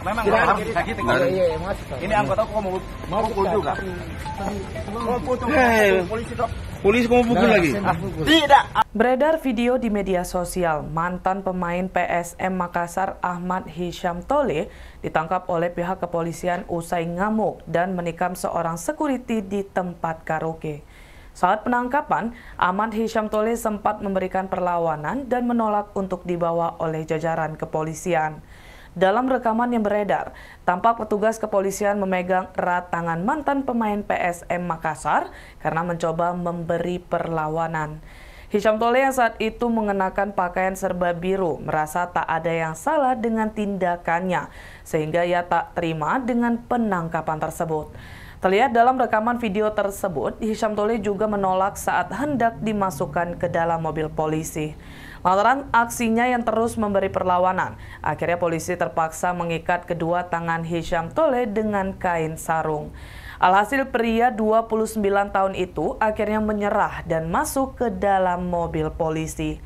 Memang gitu kan? Ini anggota aku mau mau pukul juga. polisi dok. Polisi kamu pukul nah, lagi? Ah. Ah, tidak. Beredar video di media sosial, mantan pemain PSM Makassar Ahmad Hisham Tole ditangkap oleh pihak kepolisian usai ngamuk dan menikam seorang security di tempat karaoke. Saat penangkapan, Ahmad Hisham Tole sempat memberikan perlawanan dan menolak untuk dibawa oleh jajaran kepolisian. Dalam rekaman yang beredar, tampak petugas kepolisian memegang erat tangan mantan pemain PSM Makassar karena mencoba memberi perlawanan. Hisham Tole yang saat itu mengenakan pakaian serba biru merasa tak ada yang salah dengan tindakannya sehingga ia tak terima dengan penangkapan tersebut. Terlihat dalam rekaman video tersebut, Hisham Tole juga menolak saat hendak dimasukkan ke dalam mobil polisi. Lantaran aksinya yang terus memberi perlawanan, akhirnya polisi terpaksa mengikat kedua tangan Hisham Tole dengan kain sarung. Alhasil pria 29 tahun itu akhirnya menyerah dan masuk ke dalam mobil polisi.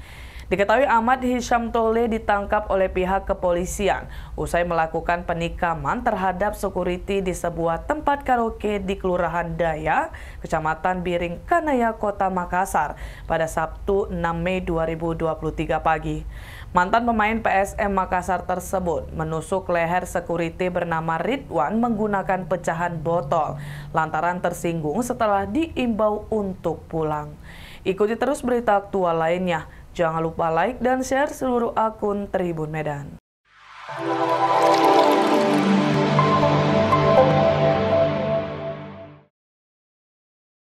Diketahui Ahmad Hisham Tole ditangkap oleh pihak kepolisian usai melakukan penikaman terhadap sekuriti di sebuah tempat karaoke di Kelurahan Daya, Kecamatan Biring, Kanaya, Kota Makassar pada Sabtu 6 Mei 2023 pagi. Mantan pemain PSM Makassar tersebut menusuk leher sekuriti bernama Ridwan menggunakan pecahan botol lantaran tersinggung setelah diimbau untuk pulang. Ikuti terus berita aktual lainnya. Jangan lupa like dan share seluruh akun Tribun Medan.